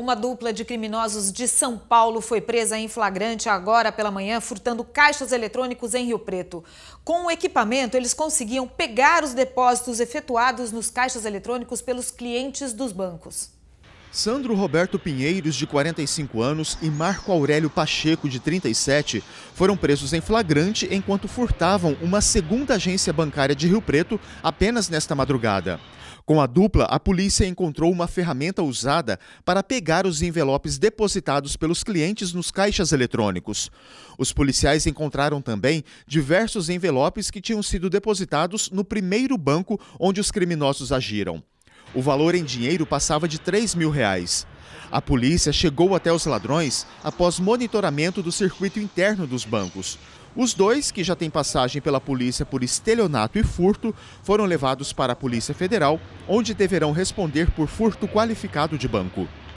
Uma dupla de criminosos de São Paulo foi presa em flagrante agora pela manhã, furtando caixas eletrônicos em Rio Preto. Com o equipamento, eles conseguiam pegar os depósitos efetuados nos caixas eletrônicos pelos clientes dos bancos. Sandro Roberto Pinheiros, de 45 anos, e Marco Aurélio Pacheco, de 37, foram presos em flagrante enquanto furtavam uma segunda agência bancária de Rio Preto apenas nesta madrugada. Com a dupla, a polícia encontrou uma ferramenta usada para pegar os envelopes depositados pelos clientes nos caixas eletrônicos. Os policiais encontraram também diversos envelopes que tinham sido depositados no primeiro banco onde os criminosos agiram. O valor em dinheiro passava de 3 mil reais. A polícia chegou até os ladrões após monitoramento do circuito interno dos bancos. Os dois, que já têm passagem pela polícia por estelionato e furto, foram levados para a Polícia Federal, onde deverão responder por furto qualificado de banco.